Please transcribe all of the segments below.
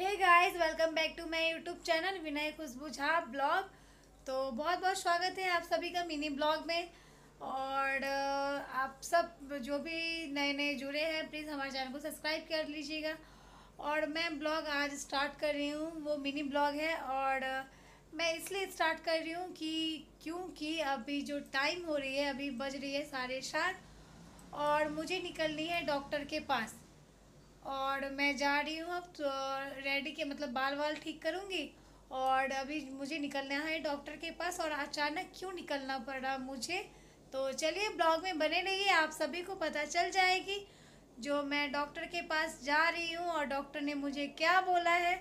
hey guys welcome back to my YouTube channel Vinay Khushboo Jha blog तो बहुत बहुत स्वागत है आप सभी का मिनी ब्लॉग में और आप सब जो भी नए नए जुड़े हैं प्लीज़ हमारे चैनल को सब्सक्राइब कर लीजिएगा और मैं ब्लॉग आज स्टार्ट कर रही हूँ वो मिनी ब्लॉग है और मैं इसलिए स्टार्ट कर रही हूँ कि क्योंकि अभी जो टाइम हो रही है अभी बज रही है साढ़े और मुझे निकलनी है डॉक्टर के पास और मैं जा रही हूँ अब तो रेडी के मतलब बाल वाल ठीक करूँगी और अभी मुझे निकलना है डॉक्टर के पास और अचानक क्यों निकलना पड़ा मुझे तो चलिए ब्लॉग में बने रहिए आप सभी को पता चल जाएगी जो मैं डॉक्टर के पास जा रही हूँ और डॉक्टर ने मुझे क्या बोला है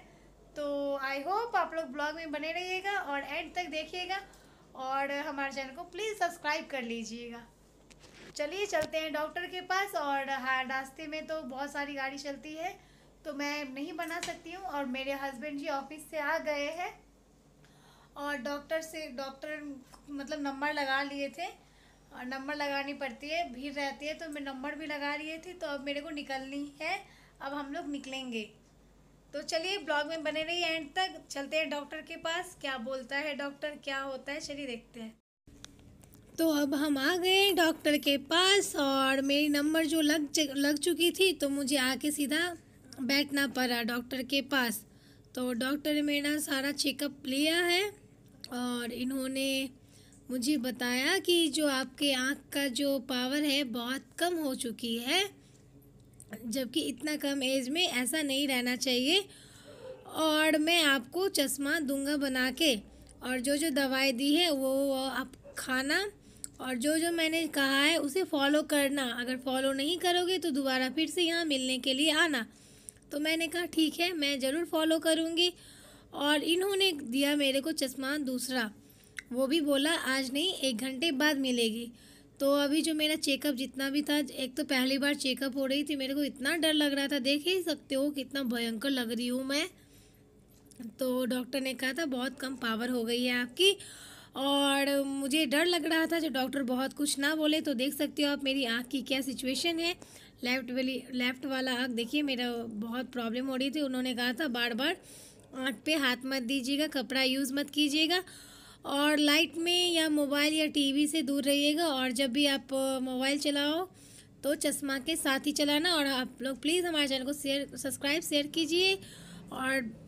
तो आई होप आप लोग ब्लॉग में बने रहिएगा और एंड तक देखिएगा और हमारे चैनल को प्लीज़ सब्सक्राइब कर लीजिएगा चलिए चलते हैं डॉक्टर के पास और हाँ रास्ते में तो बहुत सारी गाड़ी चलती है तो मैं नहीं बना सकती हूँ और मेरे हस्बैंड जी ऑफिस से आ गए हैं और डॉक्टर से डॉक्टर मतलब नंबर लगा लिए थे और नंबर लगानी पड़ती है भीड़ रहती है तो मैं नंबर भी लगा लिए थे तो अब मेरे को निकलनी है अब हम लोग निकलेंगे तो चलिए ब्लॉग में बने रहिए एंड तक चलते हैं डॉक्टर के पास क्या बोलता है डॉक्टर क्या होता है चलिए देखते हैं तो अब हम आ गए डॉक्टर के पास और मेरी नंबर जो लग लग चुकी थी तो मुझे आके सीधा बैठना पड़ा डॉक्टर के पास तो डॉक्टर ने मेरा सारा चेकअप लिया है और इन्होंने मुझे बताया कि जो आपके आँख का जो पावर है बहुत कम हो चुकी है जबकि इतना कम एज में ऐसा नहीं रहना चाहिए और मैं आपको चश्मा दूंगा बना के और जो जो दवाई दी है वो आप खाना और जो जो मैंने कहा है उसे फॉलो करना अगर फॉलो नहीं करोगे तो दोबारा फिर से यहाँ मिलने के लिए आना तो मैंने कहा ठीक है मैं ज़रूर फॉलो करूँगी और इन्होंने दिया मेरे को चश्मा दूसरा वो भी बोला आज नहीं एक घंटे बाद मिलेगी तो अभी जो मेरा चेकअप जितना भी था एक तो पहली बार चेकअप हो रही थी मेरे को इतना डर लग रहा था देख ही सकते हो कितना भयंकर लग रही हूँ मैं तो डॉक्टर ने कहा था बहुत कम पावर हो गई है आपकी और मुझे डर लग रहा था जो डॉक्टर बहुत कुछ ना बोले तो देख सकते हो आप मेरी आँख की क्या सिचुएशन है लेफ्ट वाली लेफ्ट वाला आँख देखिए मेरा बहुत प्रॉब्लम हो रही थी उन्होंने कहा था बार बार आँख पे हाथ मत दीजिएगा कपड़ा यूज़ मत कीजिएगा और लाइट में या मोबाइल या टीवी से दूर रहिएगा और जब भी आप मोबाइल चलाओ तो चश्मा के साथ ही चलाना और आप लोग प्लीज़ हमारे चैनल को शेयर सब्सक्राइब शेयर कीजिए और